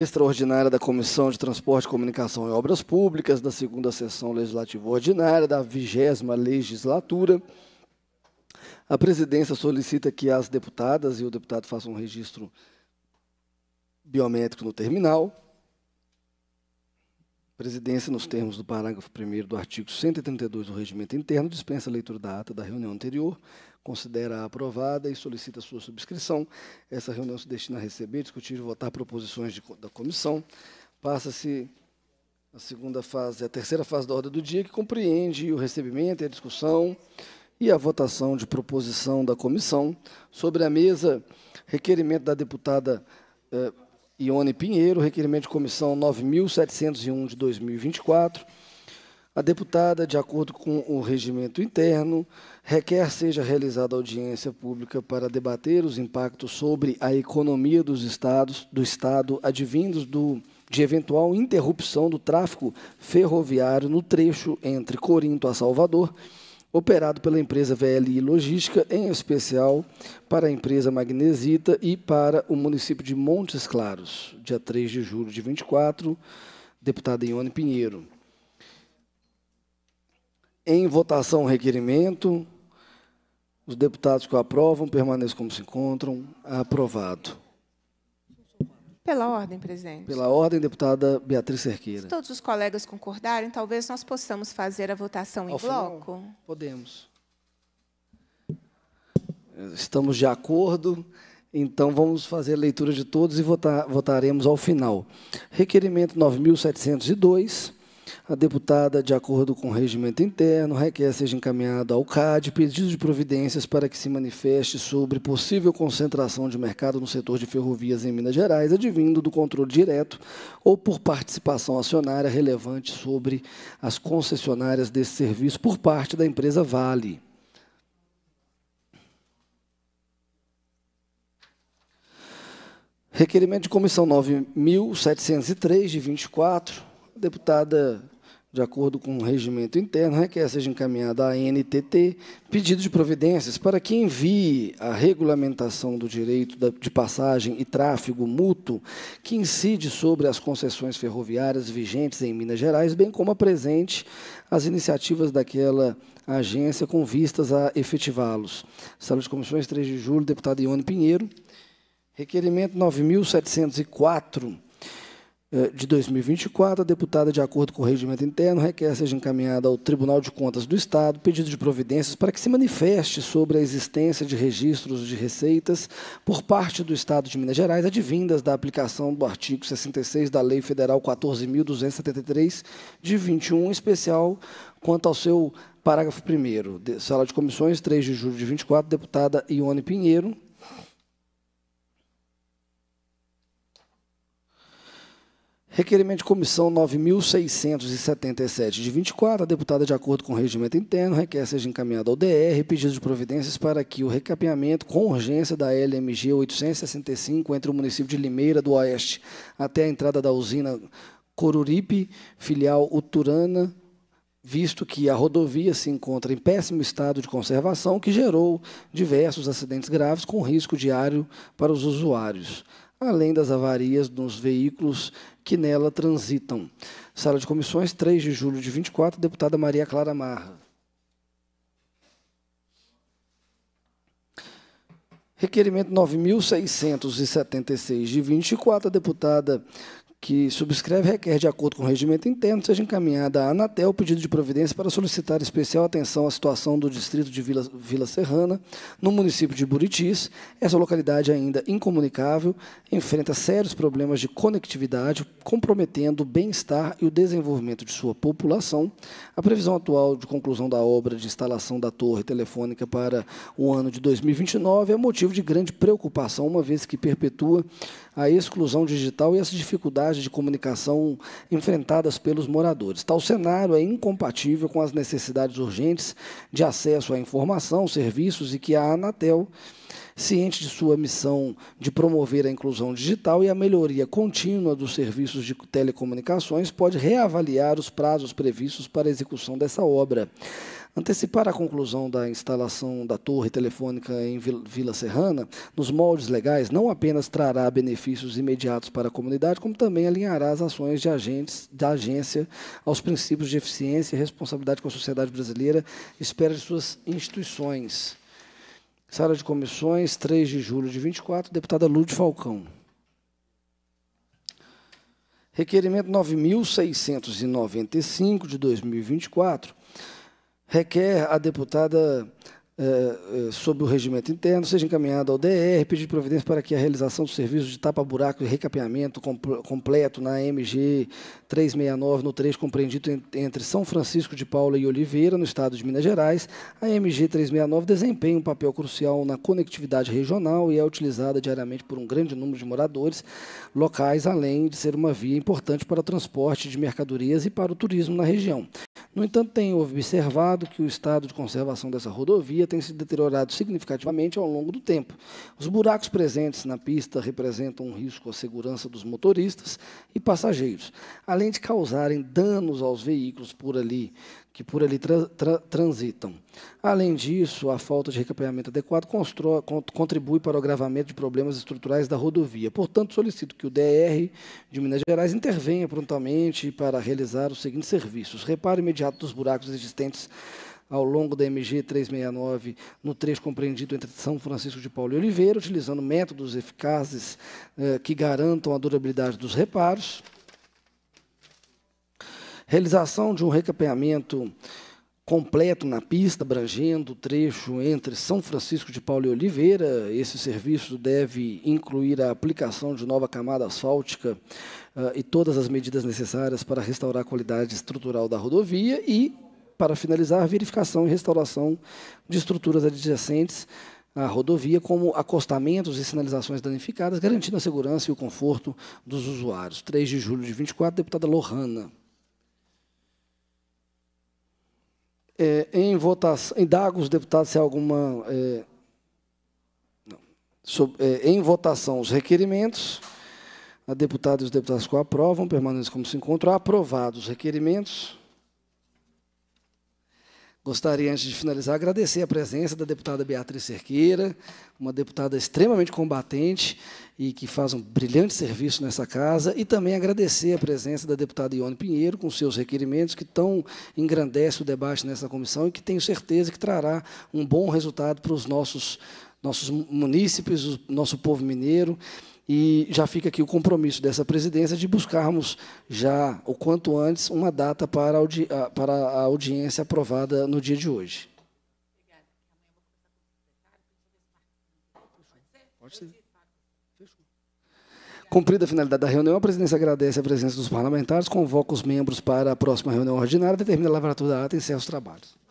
extraordinária da Comissão de Transporte, Comunicação e Obras Públicas, da segunda sessão legislativa ordinária da vigésima legislatura. A presidência solicita que as deputadas e o deputado façam um registro biométrico no terminal presidência, nos termos do parágrafo 1 do artigo 132 do Regimento Interno, dispensa a leitura da ata da reunião anterior, considera-a aprovada e solicita sua subscrição. Essa reunião se destina a receber, discutir e votar proposições de, da comissão. Passa-se a segunda fase, a terceira fase da ordem do dia, que compreende o recebimento e a discussão e a votação de proposição da comissão. Sobre a mesa, requerimento da deputada. Eh, Ione Pinheiro, requerimento de comissão 9701 de 2024. A deputada, de acordo com o regimento interno, requer seja realizada audiência pública para debater os impactos sobre a economia dos estados, do estado advindos do de eventual interrupção do tráfego ferroviário no trecho entre Corinto a Salvador operado pela empresa VLI Logística, em especial para a empresa Magnesita e para o município de Montes Claros, dia 3 de julho de 24, deputada Ione Pinheiro. Em votação, requerimento. Os deputados que o aprovam permaneçam como se encontram. Aprovado. Pela ordem, presidente. Pela ordem, deputada Beatriz Cerqueira. Se todos os colegas concordarem, talvez nós possamos fazer a votação em Ao bloco. Final, podemos. Estamos de acordo. Então, vamos fazer a leitura de todos e votar, votaremos ao final. Requerimento 9.702, a deputada, de acordo com o regimento interno, requer seja encaminhado ao CAD pedido de providências para que se manifeste sobre possível concentração de mercado no setor de ferrovias em Minas Gerais, advindo do controle direto ou por participação acionária relevante sobre as concessionárias desse serviço por parte da empresa Vale. Requerimento de comissão 9703 de 24 deputada, de acordo com o regimento interno, requer né, é, seja encaminhada à NTT pedido de providências para que envie a regulamentação do direito de passagem e tráfego mútuo que incide sobre as concessões ferroviárias vigentes em Minas Gerais, bem como apresente as iniciativas daquela agência com vistas a efetivá-los. Sala de Comissões, 3 de julho, deputado Ione Pinheiro. Requerimento 9.704 eh, de 2024, a deputada, de acordo com o regimento interno, requer seja encaminhada ao Tribunal de Contas do Estado pedido de providências para que se manifeste sobre a existência de registros de receitas por parte do Estado de Minas Gerais advindas da aplicação do artigo 66 da Lei Federal 14.273, de 21, especial quanto ao seu parágrafo 1. Sala de Comissões, 3 de julho de 24, deputada Ione Pinheiro, Requerimento de comissão 9.677 de 24, a deputada, de acordo com o regimento interno, requer seja encaminhada ao DR pedido de providências para que o recapeamento com urgência da LMG 865 entre o município de Limeira do Oeste até a entrada da usina Coruripe, filial Uturana, visto que a rodovia se encontra em péssimo estado de conservação, que gerou diversos acidentes graves com risco diário para os usuários, além das avarias nos veículos que nela transitam. Sala de comissões, 3 de julho de 24, deputada Maria Clara Marra. Requerimento 9.676 de 24, a deputada que subscreve requer, de acordo com o regimento interno, seja encaminhada à Anatel o pedido de providência para solicitar especial atenção à situação do distrito de Vila, Vila Serrana, no município de Buritis. Essa localidade ainda incomunicável enfrenta sérios problemas de conectividade, comprometendo o bem-estar e o desenvolvimento de sua população. A previsão atual de conclusão da obra de instalação da torre telefônica para o ano de 2029 é motivo de grande preocupação, uma vez que perpetua a exclusão digital e as dificuldades de comunicação enfrentadas pelos moradores. Tal cenário é incompatível com as necessidades urgentes de acesso à informação, serviços e que a Anatel, ciente de sua missão de promover a inclusão digital e a melhoria contínua dos serviços de telecomunicações, pode reavaliar os prazos previstos para a execução dessa obra. Antecipar a conclusão da instalação da torre telefônica em Vila Serrana, nos moldes legais, não apenas trará benefícios imediatos para a comunidade, como também alinhará as ações de agentes da agência aos princípios de eficiência e responsabilidade que a sociedade brasileira espera de suas instituições. Sala de comissões, 3 de julho de 24, deputada Lúcia Falcão. Requerimento 9695 de 2024 requer a deputada eh, eh, sobre o regimento interno seja encaminhada ao DR, pedir providência para que a realização do serviço de tapa-buraco e recapeamento completo na MG 369, no 3 compreendido entre São Francisco de Paula e Oliveira, no estado de Minas Gerais, a MG 369 desempenha um papel crucial na conectividade regional e é utilizada diariamente por um grande número de moradores locais, além de ser uma via importante para o transporte de mercadorias e para o turismo na região. No entanto, tenho observado que o estado de conservação dessa rodovia tem se deteriorado significativamente ao longo do tempo. Os buracos presentes na pista representam um risco à segurança dos motoristas e passageiros, além de causarem danos aos veículos por ali que por ali tra tra transitam. Além disso, a falta de recapeamento adequado contribui para o agravamento de problemas estruturais da rodovia. Portanto, solicito que o DR de Minas Gerais intervenha prontamente para realizar os seguintes serviços: reparo imediato dos buracos existentes ao longo da MG 369, no trecho compreendido entre São Francisco de Paulo e Oliveira, utilizando métodos eficazes eh, que garantam a durabilidade dos reparos. Realização de um recapeamento completo na pista, abrangendo o trecho entre São Francisco de Paula e Oliveira. Esse serviço deve incluir a aplicação de nova camada asfáltica uh, e todas as medidas necessárias para restaurar a qualidade estrutural da rodovia e para finalizar, a verificação e restauração de estruturas adjacentes à rodovia, como acostamentos e sinalizações danificadas, garantindo a segurança e o conforto dos usuários. 3 de julho de 24, deputada Lohana. É, em votação, indago os deputados se há alguma... É, Sob, é, em votação os requerimentos. A deputada e os deputados que aprovam permanecem como se encontram. Aprovados os requerimentos. Gostaria, antes de finalizar, agradecer a presença da deputada Beatriz Cerqueira, uma deputada extremamente combatente e que faz um brilhante serviço nessa casa, e também agradecer a presença da deputada Ione Pinheiro, com seus requerimentos, que tão engrandece o debate nessa comissão e que tenho certeza que trará um bom resultado para os nossos nossos munícipes, o nosso povo mineiro. E já fica aqui o compromisso dessa presidência de buscarmos já, o quanto antes, uma data para a, para a audiência aprovada no dia de hoje. Pode ser. Cumprida a finalidade da reunião, a presidência agradece a presença dos parlamentares, convoca os membros para a próxima reunião ordinária, determina a lavratura da ata e encerra os trabalhos.